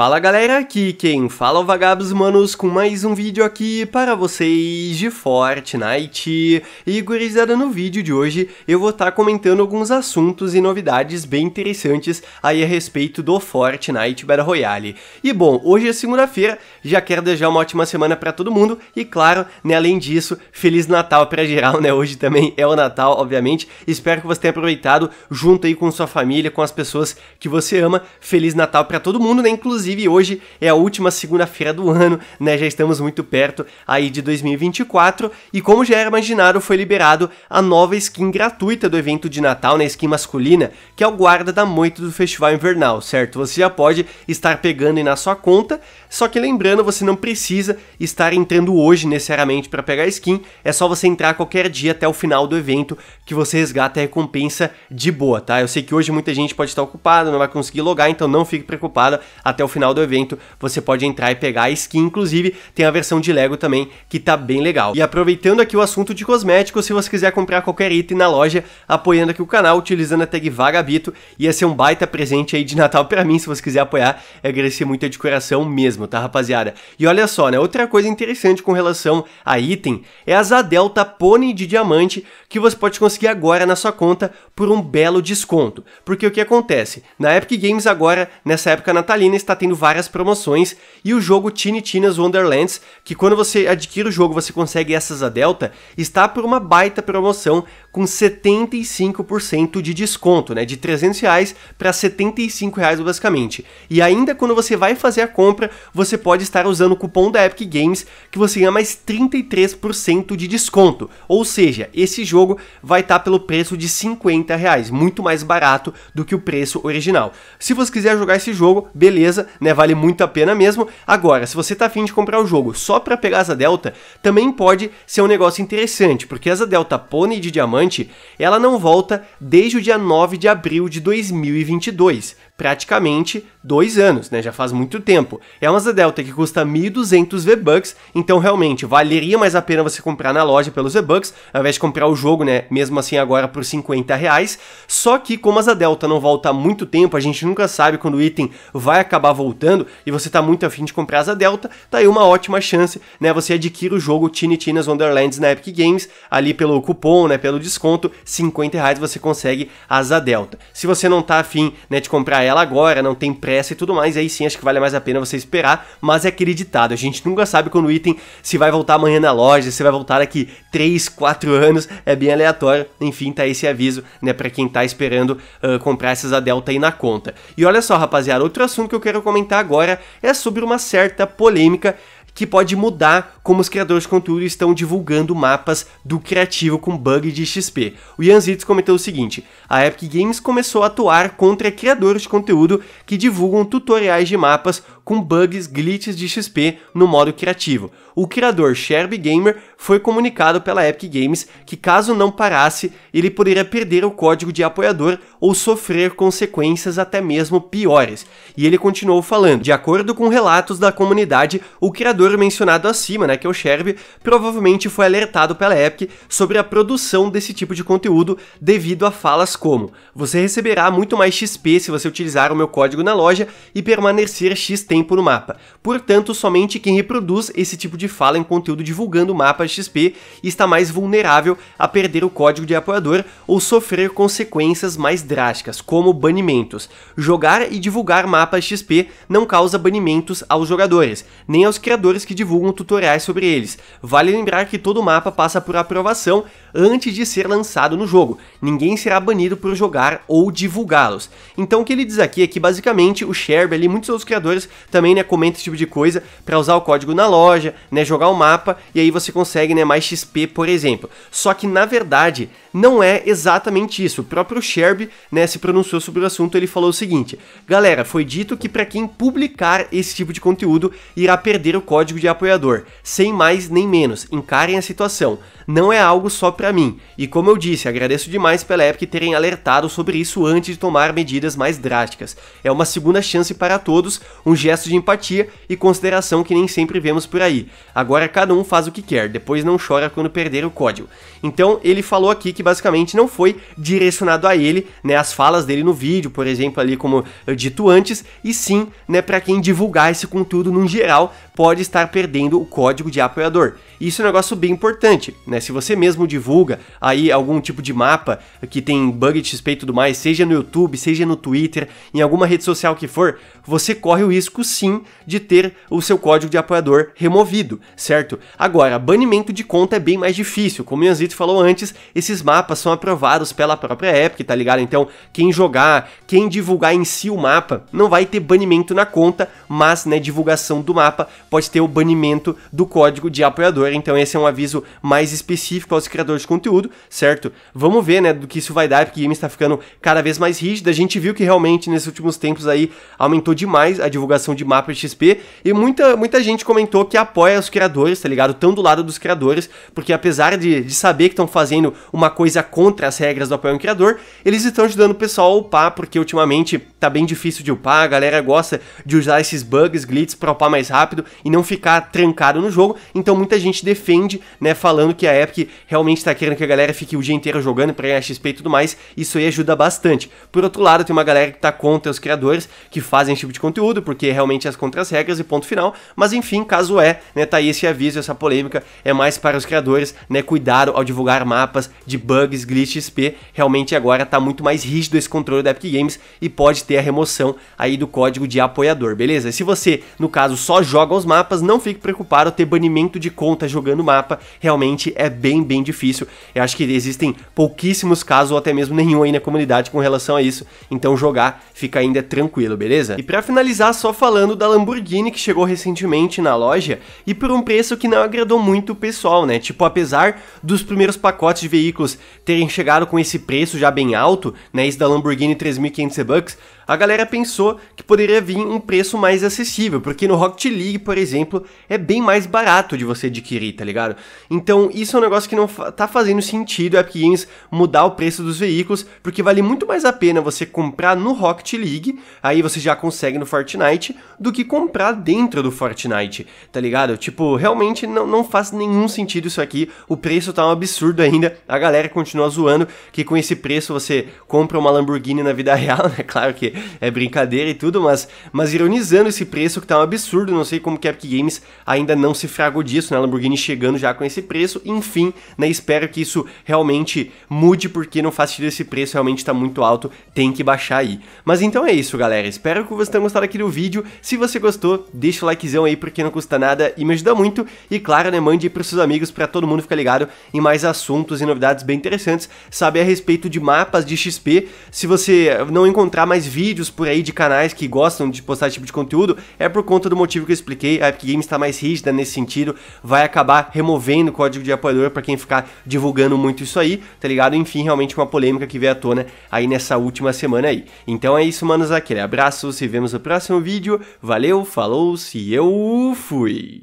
Fala galera, aqui quem fala é o Vagabos Manos com mais um vídeo aqui para vocês de Fortnite. E gurizada, no vídeo de hoje eu vou estar tá comentando alguns assuntos e novidades bem interessantes aí a respeito do Fortnite Battle Royale. E bom, hoje é segunda-feira, já quero desejar uma ótima semana para todo mundo e claro, né, além disso, Feliz Natal para geral, né, hoje também é o Natal, obviamente. Espero que você tenha aproveitado junto aí com sua família, com as pessoas que você ama. Feliz Natal para todo mundo, né, inclusive Inclusive, hoje é a última segunda-feira do ano, né? Já estamos muito perto aí de 2024. E como já era imaginado, foi liberado a nova skin gratuita do evento de Natal, né? Skin masculina, que é o guarda da moita do Festival Invernal, certo? Você já pode estar pegando aí na sua conta. Só que lembrando, você não precisa estar entrando hoje necessariamente para pegar a skin. É só você entrar qualquer dia até o final do evento que você resgata a recompensa de boa, tá? Eu sei que hoje muita gente pode estar ocupada, não vai conseguir logar, então não fique preocupada até o o final do evento você pode entrar e pegar a skin, inclusive tem a versão de Lego também que tá bem legal. E aproveitando aqui o assunto de cosméticos, se você quiser comprar qualquer item na loja, apoiando aqui o canal, utilizando a tag Vagabito, ia ser um baita presente aí de Natal para mim, se você quiser apoiar, é agradecer muito de coração mesmo, tá rapaziada? E olha só, né, outra coisa interessante com relação a item é a Zadelta Pony de Diamante, que você pode conseguir agora na sua conta por um belo desconto. Porque o que acontece? Na Epic Games agora, nessa época natalina, está tendo várias promoções e o jogo Tiny Tina's Wonderlands, que quando você adquire o jogo você consegue essas a Delta, está por uma baita promoção com 75% de desconto, né, de 300 reais para 75 reais basicamente. E ainda quando você vai fazer a compra, você pode estar usando o cupom da Epic Games que você ganha mais 33% de desconto. Ou seja, esse jogo vai estar tá pelo preço de 50 reais, muito mais barato do que o preço original. Se você quiser jogar esse jogo, beleza, né? Vale muito a pena mesmo. Agora, se você tá afim de comprar o jogo só para pegar asa delta, também pode ser um negócio interessante, porque asa delta Pony de diamante, ela não volta desde o dia 9 de abril de 2022 praticamente dois anos, né? Já faz muito tempo. É uma Asa delta que custa 1.200 V-Bucks, então realmente valeria mais a pena você comprar na loja pelos V-Bucks, ao invés de comprar o jogo, né? Mesmo assim agora por 50 reais. Só que como a Z-Delta não volta há muito tempo, a gente nunca sabe quando o item vai acabar voltando e você tá muito afim de comprar a Z-Delta, tá aí uma ótima chance, né? Você adquire o jogo Tiny Tina's Wonderlands na Epic Games, ali pelo cupom, né? Pelo desconto, 50 reais você consegue a Z-Delta. Se você não tá afim, né, de comprar ela agora, não tem pressa e tudo mais, aí sim acho que vale mais a pena você esperar, mas é aquele ditado, a gente nunca sabe quando o item se vai voltar amanhã na loja, se vai voltar daqui 3, 4 anos, é bem aleatório, enfim, tá esse aviso, né, pra quem tá esperando uh, comprar essas a Delta aí na conta. E olha só, rapaziada, outro assunto que eu quero comentar agora é sobre uma certa polêmica que pode mudar como os criadores de conteúdo estão divulgando mapas do criativo com bug de XP. O Yanzitz comentou o seguinte: a Epic Games começou a atuar contra criadores de conteúdo que divulgam tutoriais de mapas com bugs, glitches de XP no modo criativo. O criador Sherby Gamer foi comunicado pela Epic Games que caso não parasse, ele poderia perder o código de apoiador ou sofrer consequências até mesmo piores. E ele continuou falando, de acordo com relatos da comunidade, o criador mencionado acima, né, que é o Sherby, provavelmente foi alertado pela Epic sobre a produção desse tipo de conteúdo devido a falas como: você receberá muito mais XP se você utilizar o meu código na loja e permanecer X tempo tempo no mapa. Portanto, somente quem reproduz esse tipo de fala em conteúdo divulgando mapas XP está mais vulnerável a perder o código de apoiador ou sofrer consequências mais drásticas, como banimentos. Jogar e divulgar mapas XP não causa banimentos aos jogadores, nem aos criadores que divulgam tutoriais sobre eles. Vale lembrar que todo mapa passa por aprovação antes de ser lançado no jogo. Ninguém será banido por jogar ou divulgá-los. Então o que ele diz aqui é que basicamente o Sherb e muitos outros criadores também né, comenta esse tipo de coisa para usar o código na loja, né, jogar o mapa e aí você consegue né, mais XP, por exemplo. Só que na verdade não é exatamente isso. O próprio Sherby né, se pronunciou sobre o assunto, ele falou o seguinte: "Galera, foi dito que para quem publicar esse tipo de conteúdo irá perder o código de apoiador, sem mais nem menos. Encarem a situação. Não é algo só para mim. E como eu disse, agradeço demais pela Epic terem alertado sobre isso antes de tomar medidas mais drásticas. É uma segunda chance para todos, um gesto de empatia e consideração que nem sempre vemos por aí. Agora cada um faz o que quer, depois não chora quando perder o código. Então ele falou aqui que basicamente não foi direcionado a ele, né, as falas dele no vídeo, por exemplo, ali como dito antes, e sim, né, para quem divulgar esse conteúdo num geral pode estar perdendo o código de apoiador. Isso é um negócio bem importante, né? Se você mesmo divulga aí algum tipo de mapa que tem bug de XP e tudo mais, seja no YouTube, seja no Twitter, em alguma rede social que for, você corre o risco risco sim de ter o seu código de apoiador removido, certo? Agora, banimento de conta é bem mais difícil. Como o Yanzito falou antes, esses mapas são aprovados pela própria Epic, tá ligado? Então, quem jogar, quem divulgar em si o mapa, não vai ter banimento na conta, mas, né, divulgação do mapa pode ter o banimento do código de apoiador. Então, esse é um aviso mais específico aos criadores de conteúdo, certo? Vamos ver, né, do que isso vai dar, porque game está ficando cada vez mais rígida. A gente viu que realmente nesses últimos tempos aí aumentou demais a divulgação de mapa XP. E muita, muita gente comentou que apoia os criadores, tá ligado? Tão do lado dos criadores, porque apesar de, de saber que estão fazendo uma coisa contra as regras do apoio ao criador, eles estão ajudando o pessoal a upar, porque ultimamente tá bem difícil de upar, a galera gosta de usar esses bugs, glitches pra upar mais rápido e não ficar trancado no jogo. Então muita gente defende, né, falando que a Epic realmente tá querendo que a galera fique o dia inteiro jogando pra ganhar XP e tudo mais. Isso aí ajuda bastante. Por outro lado, tem uma galera que tá contra os criadores que fazem esse tipo de conteúdo, porque realmente as contra-regras e ponto final. Mas enfim, caso é, né, tá aí esse aviso, essa polêmica é mais para os criadores, né, cuidado ao divulgar mapas de bugs, glitches, p Realmente agora tá muito mais rígido esse controle da Epic Games e pode ter a remoção aí do código de apoiador, beleza? Se você, no caso, só joga os mapas, não fique preocupado, ter banimento de conta jogando mapa realmente é bem, bem difícil. Eu acho que existem pouquíssimos casos ou até mesmo nenhum aí na comunidade com relação a isso, então jogar fica ainda tranquilo, beleza? E para finalizar, só falando da Lamborghini que chegou recentemente na loja e por um preço que não agradou muito o pessoal, né? Tipo, apesar dos primeiros pacotes de veículos terem chegado com esse preço já bem alto, né? Esse da Lamborghini 3.500 bucks, a galera pensou que poderia vir um preço mais acessível, porque no Rocket League, por exemplo, é bem mais barato de você adquirir, tá ligado? Então isso é um negócio que não tá fazendo sentido a Epic Games mudar o preço dos veículos, porque vale muito mais a pena você comprar no Rocket League, aí você já consegue no Fortnite, do que comprar dentro do Fortnite, tá ligado? Tipo, realmente não, não faz nenhum sentido isso aqui, o preço tá um absurdo ainda, a galera continua zoando que com esse preço você compra uma Lamborghini na vida real, né? Claro que é brincadeira e tudo, mas, mas ironizando esse preço que tá um absurdo, não sei como que a Epic Games ainda não se fragou disso, né? A Lamborghini chegando já com esse preço, enfim, né? Espero que isso realmente mude, porque não faz sentido esse preço, realmente tá muito alto, tem que baixar aí. Mas então é isso, galera, espero que vocês tenham gostado aqui do vídeo, se você gostou, deixa o likezão aí, porque não custa nada e me ajuda muito, e claro, né, mande pros seus amigos, para todo mundo ficar ligado em mais assuntos e novidades bem interessantes, saber a respeito de mapas de XP, se você não encontrar mais vídeos, vídeos por aí de canais que gostam de postar esse tipo de conteúdo, é por conta do motivo que eu expliquei, a Epic Games está mais rígida nesse sentido, vai acabar removendo o código de apoiador para quem ficar divulgando muito isso aí, tá ligado? Enfim, realmente uma polêmica que veio à tona aí nessa última semana aí. Então é isso, manos, aquele abraço, se vemos no próximo vídeo, valeu, falou, se eu fui!